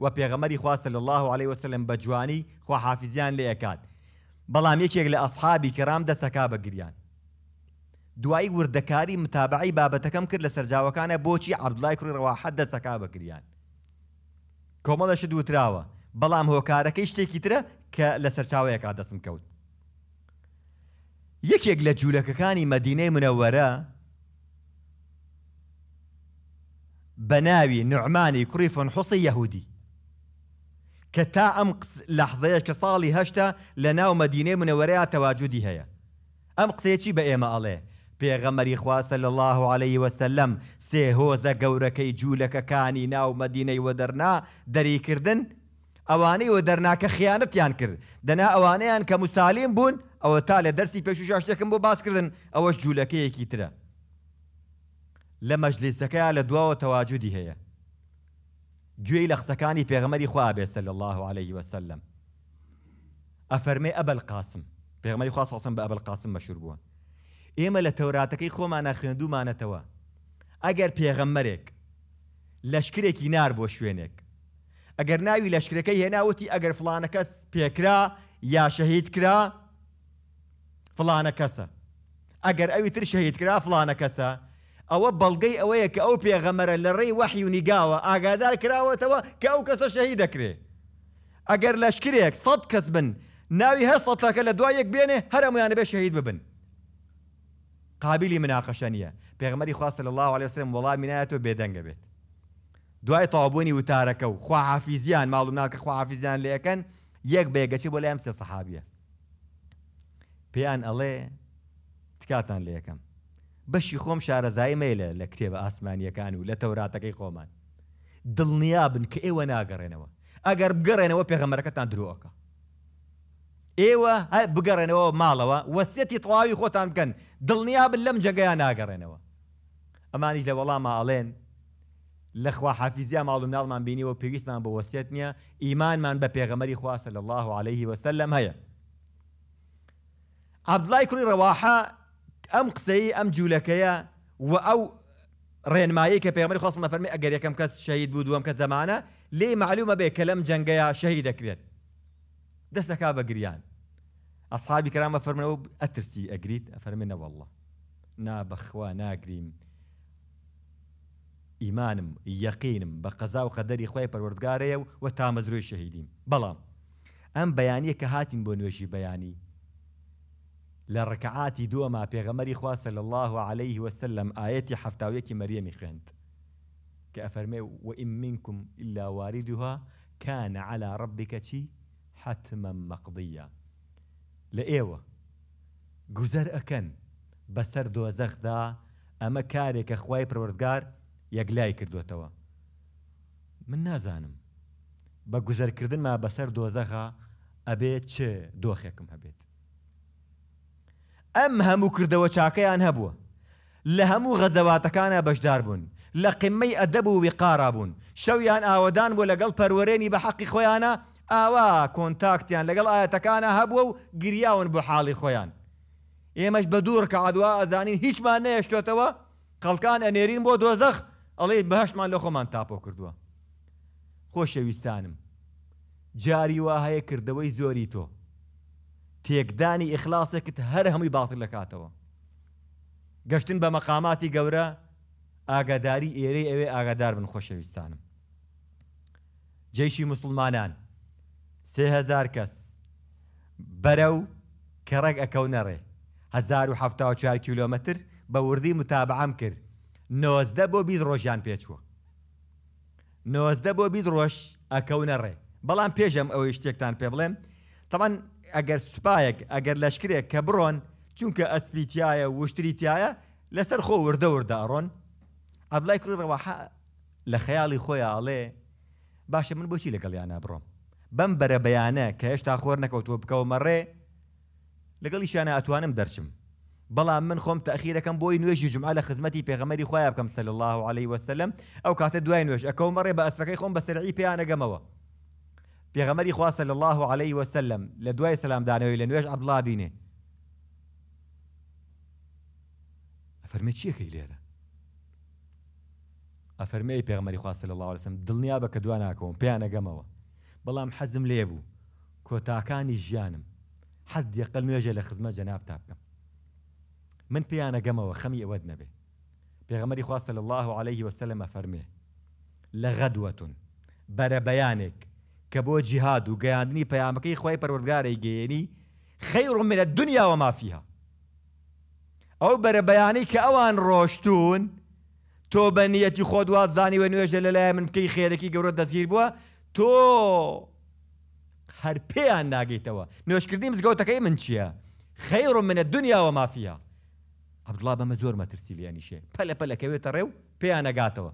و پێغەمەری خواستە لە الله عليه وسلم بە جوانی خواحافزیان لە یەکات بەڵام یەکێک لە ئەسحابی کەرام دەسەکا بەگریان دوایی وردەکاری متابعی بابەتەکەم کرد لە سەرجاوەکانە بۆچی عبدڵای کوڕی ڕەواحەت دەسەکا بەگریان کۆمەڵەش دووتراوە بەڵام هۆکارەکەی شتێکی ترە کە لە سەرچاوەیەکا دەسم کەوت یەکێک لە جوولەکەکانی مەدینەی منەوەرە بە ناوی نوعمانی کوڕی فۆنحوسی یەهودی کە تا ئەم لەحزەیە کە ساڵی هەشتا لە ناو مەدینێ منەوەرەیە تەواجودی هەیە ئەم قسێکی بە ئێمە ئەڵێ پێغەمەری خواسە لە الله عليه وسلم سێ هۆزە گەورەکەی جوولەکەکانی ناو مەدینەی وەدەرنا دەریکردن ئەوانەی وە دەرناکە خیانەتیان کرد دەنا ئەوانەیان کە مسالیم بوون ئەوە تا لە دەرسی پێشوش شتێکم بۆ باسکردن ئەوەش جوولەکەیەکی ترە لە مەجلیسەکەیان لە دواوە تەواجودی هەیە جوي لە بيغمري پێغمەری خوابێ سل الله عليه وسلم أفرمي ئەبل قاسم بيغمري خواسەسم بە ئەبل قاسم مەشور إما ئێمە لە ما خۆمانە خوێندومانەتەوە ئەگەر پێغەممەرێک لەشکرێکی نار بۆ شوێنێک ئەگەر ناوی لەشکرەکەی هێناوتی ئەگەر فلانە کەس بيكرا يا شهيد كرا فلانكسا کەسە ئەگەر تر شهيد كرا فلانە ئەوە بەڵگەی ئەوەیە کە ئەو پێغەمەرە لە ڕێی وەحی و نیگاوە ئاگادار کراوەتەوە کە ئەو کەسە شەهی دەکرێ ئەگەر لەشکرێک سەد کەس بن ناوی هەستەکە لە دوایەک بێنێ هەرمویانە بێ شەهید ببن قابلی مناقەشە نیە پێغمەری خواستە لە الله عليه وسلم وەڵامی نایەتەوە بێدەنگە بێت دوای تەوابوونی وتارەکە و خواحافیزیان ماڵوم ناکە خواحافیزیان لەکەن یەک بێگەچی بۆ لای ئەم سێ سەحابیە پێیان ئەڵێ تکاتان لەکەم بەشی خۆم شارەزایمە لە لە کتێبە ئاسمانیەکان و لە تەوراتەکەی خۆمان دڵنیابن کە ئێوە ناگەڕێنەوە ئەگەر بگەڕێنەوە پێغەمەرەکەتان درۆکە ئێوە بگەڕێنەوە ماڵەوە وەسێتی تەواوی خۆتان بکەن دڵنیابن لەم جگەیان ناگەڕێنەوە ئەمانیش لە وەڵام ئاڵێن لەخوا حافیزیا ماڵم ناڵمان بینیەوە پێویستمان بە وەسێت نییە ئیمانمان بە پێغەمەری خواستە لە الله عليه وسلم هەیە عبدڵای کوڕی ڕەواحە ام قسي ام جولكيا و او رين ماي كبيغمر خاص ما فرمي اجري كم كاس شهيد بود وام زمانه لي معلومه بك كلام جنجيا شهيد اكريت دسك ابا قريان اصحابي كرام فرمنا اترسي اجريت افرمنا والله نا بخوا نا قريم ايمانم يقينم بقزا وقدر خوي پروردگاري و تامزروي شهيدين بلا ام بياني كهاتين بونوشي بياني لركعاتي دوما دووەما پێغەمەری خواسە الله عليه وسلم ئاەتی حفتاویەکی مريم خند كأفرمي وإن منكم إلا واردها كان على ربك چی حتما مەقضە لە أكن گوزەر ئەەکەن بەسەر دۆزەخدا ئەمە کارێکە خوای پروردگار كردو توا من نازانم بجزر كردن ما بەسەر زغا أبيت چه دوخيكم هبيت ئەم هەموو کردەوە چاکەیان هەبووە لە هەموو غەزەواتەکانە بەشدار بوون لە قمەی ئەدەب و وقارا بوون شەویان ئاوەدان بۆ لەگەڵ پەروەرێنی بە حەقی خۆیانە ئاوا کۆنتاکتیان لەگەڵ ئاەتەکانە هەبووە و گریاون بۆ حاڵی خۆیان ئێمەش بە دوور کە عادوا ئەزانین هیچمان نەیەشتێتەوە قەڵکان ئەنێرین بۆ دۆزەخ ئەڵێ بەهشتمان لە خۆمان تاپۆ کردووە خۆشەویستانم جاری وا هەیە کردەوەی زۆری تۆ تێکدانی ئیخلاسێکت هەر هەمووی باڵتر لە کاتەوە گەشتن بە مەقاماتی گەورە ئاگاداری ئێرەی ئەوێ ئاگادار بن خۆشەویستانم جیشی مسلمانان سهزار کەس بەرەو کە ڕێک ئەکەونەڕێ 1970 کیلومتر بە وردی متابعام کرد نۆزدە بۆ بیت ڕۆژیان پێچوە نۆزدە بۆ بیت ڕۆژ ئەکەونە ڕێ بەڵام پێشم ئەوەی شتێکتان پێ بڵێم تەمان ئەگەر سوپایەک ئەگەر لەشکرێک کە بڕۆن چونکە ئەسپیتایە وشتریتایە لەسەر خۆ وردە وردە ئەڕۆن ئەبلای کوڕی ڕەوەحە لە خەیاڵی خۆی ئاڵێ باشە من بۆچی لەگەڵیانە بڕۆم بەم بەرە بەیانە کە هێشتا خۆر نەکەوتوە بکەومە ڕێ لەگەڵی شانە ئەتوانم دەرچم بەڵام من خۆم تەخیرەکەم بۆی نوێژی جمعە لە خزمەتی پێغەمەری خۆیان بکەم سەل الله عليه وسلم ئەو کاتە دوای نوێژ ئەکەومە ڕێ بە ئەسپەکەی خۆم بەسەرعی پێیانەگەمەوە پێغەمەری خوا صلی الله عليه وسلم لە دوای سەلامدانەوەی لە نوێژ عبدڵا بینێ ئەفەرمە چیەکەی لێرە أفرمي پێغمەری خوا صلی الله عليه وسلم دلني أبا كدوانا كوم بيانا پێیان ئەگەمەوە بەڵام ليبو كوتا كان کۆتاکانی حد يقل نوێژە لە جناب تابكم من بيانا ئەگەمەوە خمي أودنا به پێغەمەری خوا صلی الله عليه وسلم أفرمي لغدوة بر بيانك کە بۆ جیهاد و گەیاندنی پەیامەکەی خی پەروەرگارەی گەیێنی خەیڕ منە دنیاوە مافیها ئەو بەرەبەیانی کە ئەوان ڕۆشتون تۆ بە نیەتی خۆ دوازانی و نوێژە لەلایە من کەی خێرەی گەورە دەزیر بووە تۆ هەر پێیان ناگەیتەوە نوێشکردی مزگەوتەکەی من چییە؟ خەیڕ منە دنیاوە مافیا عبدڵا بەمە زۆر مەترسیلیانیشێ پەلە پەلەکەوێتە ڕێو پێیان نەگاتەوە.